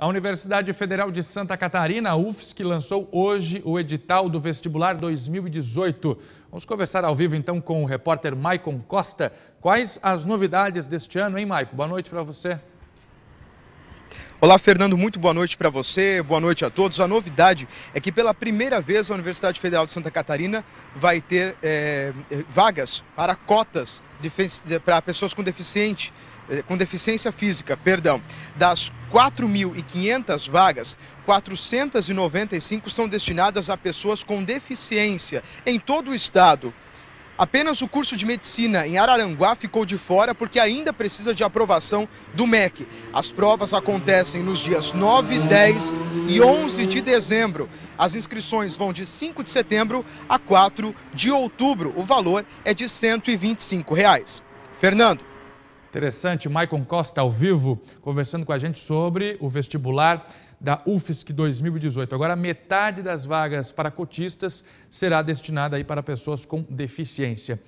A Universidade Federal de Santa Catarina, a UFSC, lançou hoje o edital do vestibular 2018. Vamos conversar ao vivo então com o repórter Maicon Costa. Quais as novidades deste ano, hein, Maicon? Boa noite para você. Olá, Fernando, muito boa noite para você, boa noite a todos. A novidade é que pela primeira vez a Universidade Federal de Santa Catarina vai ter é, vagas para cotas para pessoas com deficiência. Eh, com deficiência física, perdão, das 4.500 vagas, 495 são destinadas a pessoas com deficiência em todo o estado. Apenas o curso de medicina em Araranguá ficou de fora porque ainda precisa de aprovação do MEC. As provas acontecem nos dias 9, 10 e 11 de dezembro. As inscrições vão de 5 de setembro a 4 de outubro. O valor é de R$ 125. Reais. Fernando. Interessante, Maicon Costa ao vivo, conversando com a gente sobre o vestibular da UFSC 2018. Agora, metade das vagas para cotistas será destinada aí para pessoas com deficiência.